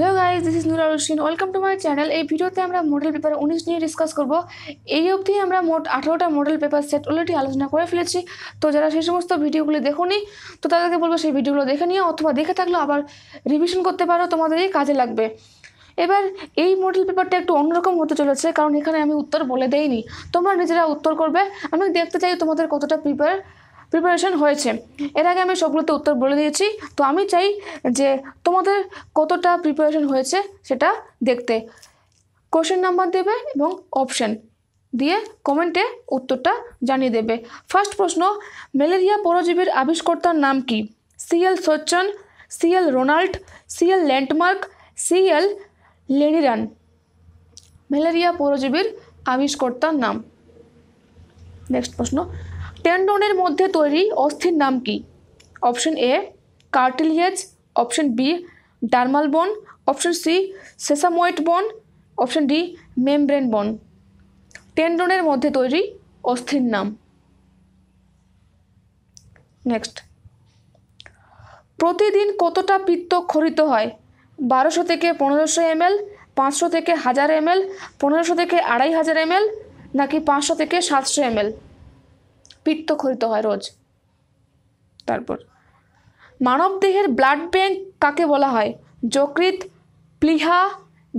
hello guys this is Nura Rashin welcome to my channel এই ভিডিওতে আমরা মডেল পেপার উনিশ নিয়ে ডিসকাস করব এই অবধি আমরা মোট আঠারোটা মডেল পেপার সেট অলরেডি আলোচনা করে ফেলেছি তো যারা সেই সমস্ত ভিডিওগুলি দেখোনি তো তাদেরকে বলবো সেই ভিডিওগুলো দেখে নিও অথবা দেখে থাকলে আবার রিভিশন করতে পারো তোমাদেরই কাজে লাগবে এবার এই মডেল পেপারটা একটু অন্যরকম হতে চলেছে কারণ এখানে আমি উত্তর বলে দেইনি তোমরা নিজেরা উত্তর করবে আমি দেখতে চাই তোমাদের কতটা প্রিপেয়ার প্রিপারেশন হয়েছে এর আগে আমি সবগুলোতে উত্তর বলে দিয়েছি তো আমি চাই যে তোমাদের কতটা প্রিপারেশন হয়েছে সেটা দেখতে কোশ্চেন নাম্বার দেবে এবং অপশন দিয়ে কমেন্টে উত্তরটা জানিয়ে দেবে ফার্স্ট প্রশ্ন ম্যালেরিয়া পরজীবীর আবিষ্কর্তার নাম কি সিএল সচ্চন সিএল রোনাল্ড সিএল ল্যান্ডমার্ক সিএল লেনিরান ম্যালেরিয়া পরজীবীর আবিষ্কর্তার নাম নেক্সট প্রশ্ন টেন্ডনের মধ্যে তৈরি অস্থির নাম কি option A cartilage option B dermal bone option C sesamoid bone option D membrane বন টেন্ডনের মধ্যে তৈরি অস্থির নাম নেক্সট প্রতিদিন কতটা পিত্ত খরিত হয় বারোশো থেকে পনেরোশো এমএল পাঁচশো থেকে হাজার এমএল পনেরোশো থেকে আড়াই হাজার এমএল নাকি পাঁচশো থেকে সাতশো এমএল পিত্ত খরিত হয় রোজ তারপর মানব দেহের ব্লাড ব্যাংক কাকে বলা হয় যকৃত প্লিহা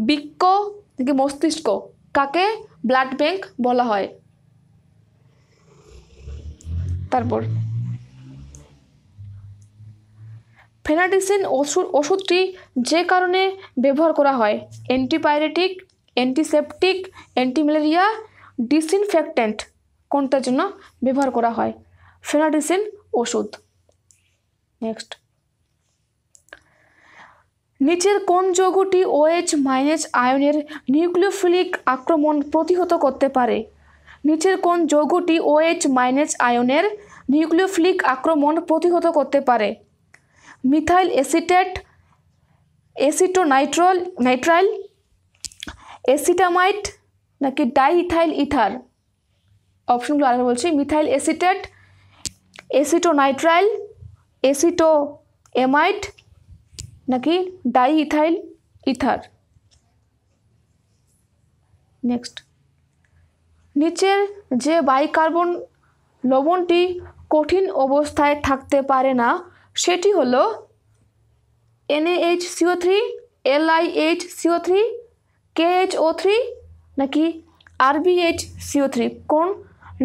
বৃক্ক নাকি মস্তিষ্ক কাকে ব্লাড ব্যাংক বলা হয় তারপর ফেনাডিসিন ওষুধ ওষুধটি যে কারণে ব্যবহার করা হয় অ্যান্টিবায়োটিক অ্যান্টিসেপটিক অ্যান্টিম্যালেরিয়া ডিসইনফেক্ট্যান্ট কোনটার জন্য ব্যবহার করা হয় ফেনাডিসিন ওষুধ নেক্সট নিচের কোন যৌগটি ওএইচ মাইনাস আয়নের নিউক্লিওফিলিক আক্রমণ প্রতিহত করতে পারে নিচের কোন যৌগটি ওএইচ মাইনাস আয়নের নিউক্লিওফিলিক আক্রমণ প্রতিহত করতে পারে methyl acetate acetonitrile nitrile acetamide নাকি ডাইথাইল ইথার অপশনগুলো আগে বলছি মিথাইল অ্যাসিটেট এসিটোনাইট্রাইল এসিটো এমাইট নাকি ডাই ইথাইল ইথার নেক্সট নিচের যে বাইকার্বন লবণটি কঠিন অবস্থায় থাকতে পারে না সেটি হল NH CO three LIH CO three KH O three নাকি আরবিএইচ সিও থ্রি কোন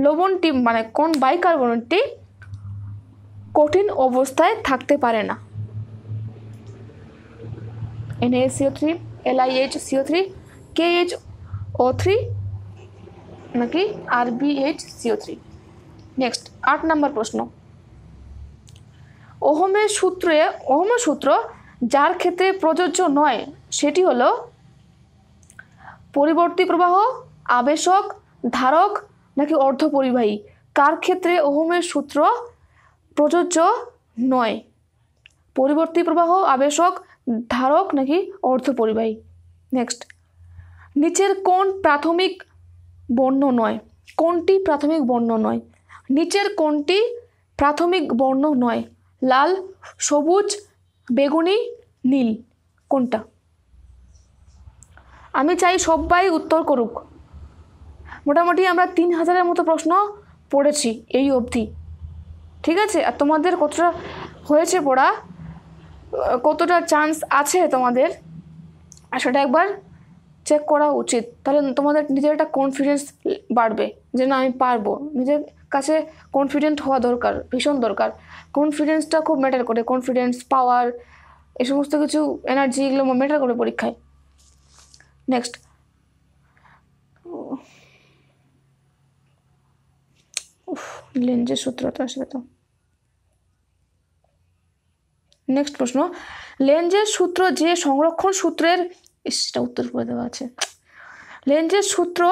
লবণটি মানে কোন বাইকার্বনেটটি কঠিন অবস্থায় থাকতে পারে না NACO three LIH CO three KH O three নাকি আরবিএইচ সিও থ্রি নেক্সট আট নম্বর প্রশ্ন ওহমের সূত্রে ওহমের সূত্র যার ক্ষেত্রে প্রযোজ্য নয় সেটি হলো পরিবর্তী প্রবাহ আবেশক ধারক নাকি অর্ধপরিবাহী কার ক্ষেত্রে ওহমের সূত্র প্রযোজ্য নয় পরিবর্তী প্রবাহ আবেশক ধারক নাকি অর্ধপরিবাহী নেক্সট নিচের কোন প্রাথমিক বর্ণ নয় কোনটি প্রাথমিক বর্ণ নয় নিচের কোনটি প্রাথমিক বর্ণ নয় লাল সবুজ বেগুনি নীল কোনটা আমি চাই সবাই উত্তর করুক মোটামুটি আমরা তিন হাজারের মতো প্রশ্ন পড়েছি এই অবধি ঠিক আছে আর তোমাদের কতটা হয়েছে পড়া কতটা চান্স আছে তোমাদের আর সেটা একবার চেক করা উচিত তাহলে তোমাদের নিজের একটা কনফিডেন্স বাড়বে যে না আমি পারবো নিজের কাছে কনফিডেন্ট হওয়া দরকার ভীষণ দরকার কনফিডেন্সটা খুব ম্যাটার করে কনফিডেন্স পাওয়ার এ সমস্ত কিছু এনার্জি এগুলো ম্যাটার করে পরীক্ষায় নেক্সট লেন্সের সূত্র তো আসবে তো নেক্সট প্রশ্ন লেন্সের সূত্র যে সংরক্ষণ সূত্রের সেটা উত্তর করে দেওয়া আছে লেন্সের সূত্র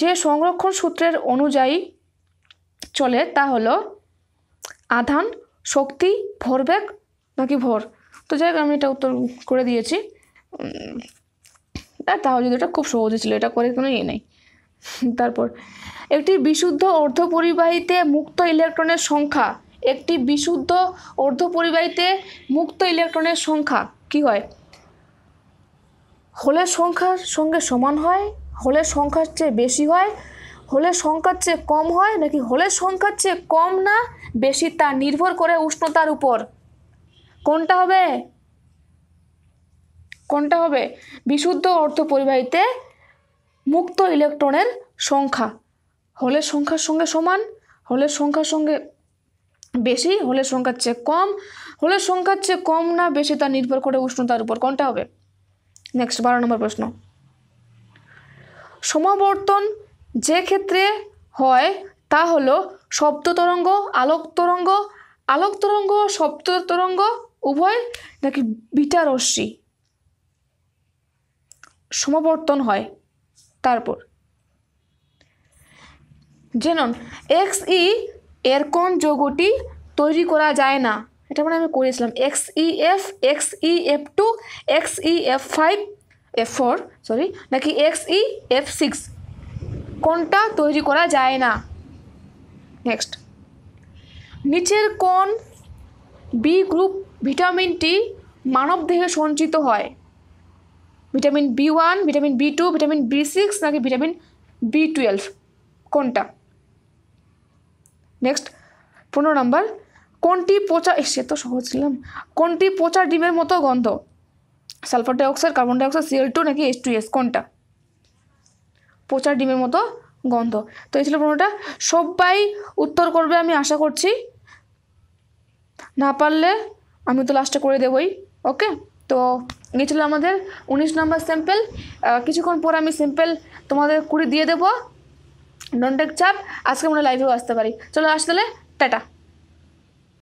যে সংরক্ষণ সূত্রের অনুযায়ী চলে তা হলো আধান শক্তি ভরবেগ নাকি ভর তো যাই আমি এটা উত্তর করে দিয়েছি তাহলে এটা খুব সহজ ছিল এটা করে কোনো ইয়ে নেই তারপর একটি বিশুদ্ধ পরিবাহিতে মুক্ত ইলেকট্রনের সংখ্যা একটি বিশুদ্ধ পরিবাহিতে মুক্ত ইলেকট্রনের সংখ্যা কি হয় হোলের সংখ্যার সঙ্গে সমান হয় হোলের সংখ্যার চেয়ে বেশি হয় হোলের সংখ্যার চেয়ে কম হয় নাকি হোলের সংখ্যার চেয়ে কম না বেশি তা নির্ভর করে উষ্ণতার উপর কোনটা হবে কোনটা হবে বিশুদ্ধ অর্থ পরিবাহিতে মুক্ত ইলেকট্রনের সংখ্যা হলের সংখ্যার সঙ্গে সমান হলের সংখ্যার সঙ্গে বেশি হলের সংখ্যার চেয়ে কম হলের সংখ্যার চেয়ে কম না বেশি তা নির্ভর করে উষ্ণতার উপর কোনটা হবে নেক্সট বারো নম্বর প্রশ্ন সমাবর্তন যে ক্ষেত্রে হয় তা হলো শব্দ তরঙ্গ আলোক তরঙ্গ আলোক তরঙ্গ শব্দ তরঙ্গ উভয় নাকি বিটা রশ্মি সমাবর্তন হয় তারপর জেনন এক্স ই এর কোন যৌগটি তৈরি করা যায় না এটা মানে আমি করেছিলাম X E F X E F two X E F five F four sorry নাকি এক্স ই এফ সিক্স কোনটা তৈরি করা যায় না নেক্সট নিচের কোন বি গ্রুপ ভিটামিনটি মানবদেহে সঞ্চিত হয় vitamin B one vitamin B two vitamin B six নাকি ভিটামিন বি টুয়েলভ কোনটা নেক্সট পনেরো নম্বর কোনটি পচা সে তো সহজ ছিলাম কোনটি পচা ডিমের মতো গন্ধ sulphur dioxide carbon dioxide CL two নাকি এইচ টু এস কোনটা পচা ডিমের মতো গন্ধ তো এই ছিল পনেরোটা সবাই উত্তর করবে আমি আশা করছি না পারলে আমি তো লাস্টে করে দেবই ওকে তো নিয়ে ছিল আমাদের উনিশ নম্বর স্যাম্পেল কিছুক্ষণ পর আমি স্যাম্পেল তোমাদের কুড়ি দিয়ে দেবো ডোন্টেক চাপ আজকে আমরা লাইভেও আসতে পারি চলো আসলে টাটা